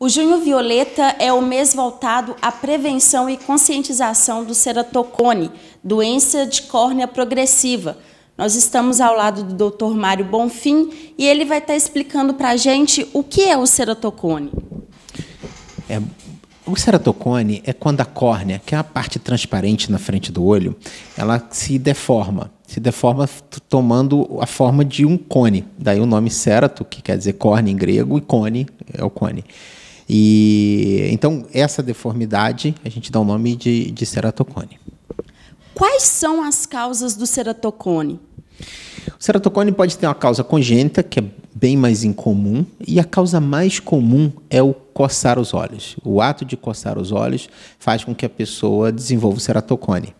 O Junho Violeta é o mês voltado à prevenção e conscientização do ceratocone, doença de córnea progressiva. Nós estamos ao lado do Dr. Mário Bonfim e ele vai estar explicando para a gente o que é o ceratocone. É, o ceratocone é quando a córnea, que é a parte transparente na frente do olho, ela se deforma. Se deforma tomando a forma de um cone. Daí o nome cerato, que quer dizer córnea em grego, e cone é o cone. E então essa deformidade a gente dá o nome de, de ceratocone. Quais são as causas do ceratocone? O ceratocone pode ter uma causa congênita, que é bem mais incomum, e a causa mais comum é o coçar os olhos. O ato de coçar os olhos faz com que a pessoa desenvolva o ceratocone,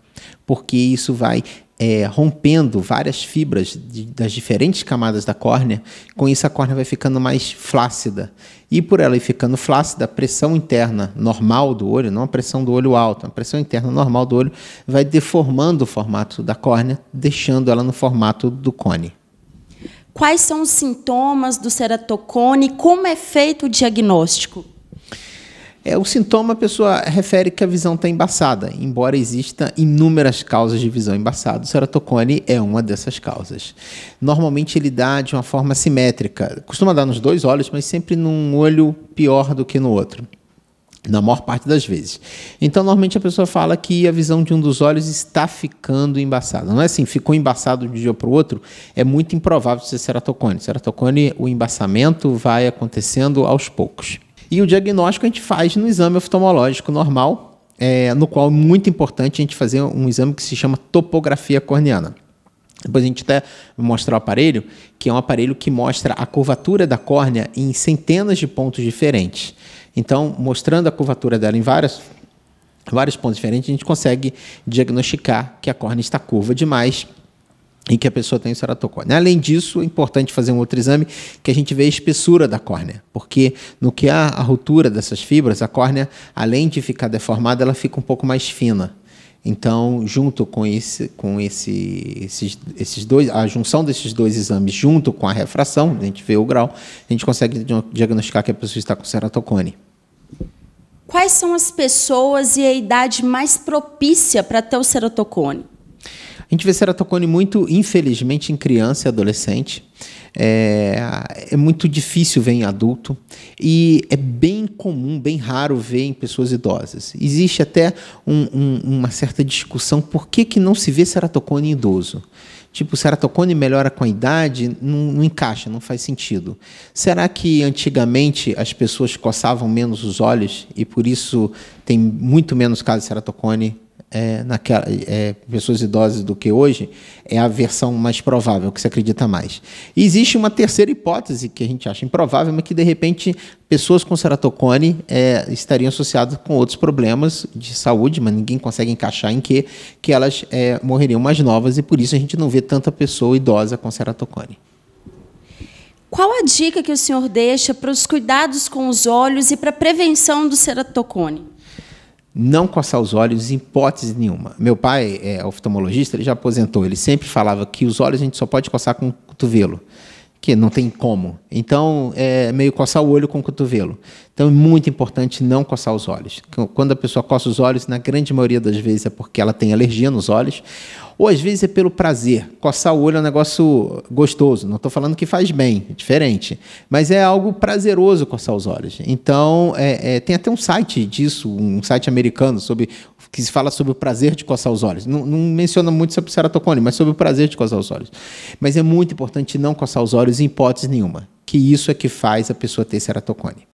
porque isso vai é, rompendo várias fibras de, das diferentes camadas da córnea, com isso a córnea vai ficando mais flácida. E por ela ir ficando flácida, a pressão interna normal do olho, não a pressão do olho alto, a pressão interna normal do olho vai deformando o formato da córnea, deixando ela no formato do cone. Quais são os sintomas do ceratocone? Como é feito o diagnóstico? É, o sintoma, a pessoa refere que a visão está embaçada, embora exista inúmeras causas de visão embaçada. O ceratocone é uma dessas causas. Normalmente ele dá de uma forma simétrica. Costuma dar nos dois olhos, mas sempre num olho pior do que no outro na maior parte das vezes. Então, normalmente a pessoa fala que a visão de um dos olhos está ficando embaçada. Não é assim, ficou embaçado de um dia para o outro, é muito improvável ser ceratocone. Ceratocone, o embaçamento vai acontecendo aos poucos. E o diagnóstico a gente faz no exame oftalmológico normal, é, no qual é muito importante a gente fazer um exame que se chama topografia corneana. Depois a gente até mostra o aparelho, que é um aparelho que mostra a curvatura da córnea em centenas de pontos diferentes. Então, mostrando a curvatura dela em várias, vários pontos diferentes, a gente consegue diagnosticar que a córnea está curva demais em que a pessoa tem ceratocórnea. Além disso, é importante fazer um outro exame que a gente vê a espessura da córnea, porque no que há a ruptura dessas fibras, a córnea, além de ficar deformada, ela fica um pouco mais fina. Então, junto com, esse, com esse, esses, esses dois, a junção desses dois exames, junto com a refração, a gente vê o grau, a gente consegue diagnosticar que a pessoa está com ceratocone. Quais são as pessoas e a idade mais propícia para ter o ceratocone? A gente vê ceratocone muito, infelizmente, em criança e adolescente. É, é, muito difícil ver em adulto e é bem comum, bem raro ver em pessoas idosas. Existe até um, um, uma certa discussão por que, que não se vê ceratocone em idoso. Tipo, ceratocone melhora com a idade, não, não encaixa, não faz sentido. Será que antigamente as pessoas coçavam menos os olhos e por isso tem muito menos casos de ceratocone é, naquela, é, pessoas idosas do que hoje é a versão mais provável, que se acredita mais. E existe uma terceira hipótese que a gente acha improvável, mas que de repente pessoas com ceratocone é, estariam associadas com outros problemas de saúde, mas ninguém consegue encaixar em que, que elas é, morreriam mais novas e por isso a gente não vê tanta pessoa idosa com ceratocone. Qual a dica que o senhor deixa para os cuidados com os olhos e para a prevenção do ceratocone? não coçar os olhos em hipótese nenhuma. Meu pai é oftalmologista, ele já aposentou, ele sempre falava que os olhos a gente só pode coçar com o cotovelo, que não tem como. Então, é meio coçar o olho com o cotovelo. Então, é muito importante não coçar os olhos. Quando a pessoa coça os olhos, na grande maioria das vezes é porque ela tem alergia nos olhos ou às vezes é pelo prazer. Coçar o olho é um negócio gostoso. Não estou falando que faz bem, é diferente. Mas é algo prazeroso coçar os olhos. Então, é, é, tem até um site disso, um site americano, sobre que se fala sobre o prazer de coçar os olhos. Não, não menciona muito sobre ceratocone, mas sobre o prazer de coçar os olhos. Mas é muito importante não coçar os olhos em hipótese nenhuma, que isso é que faz a pessoa ter ceratocone.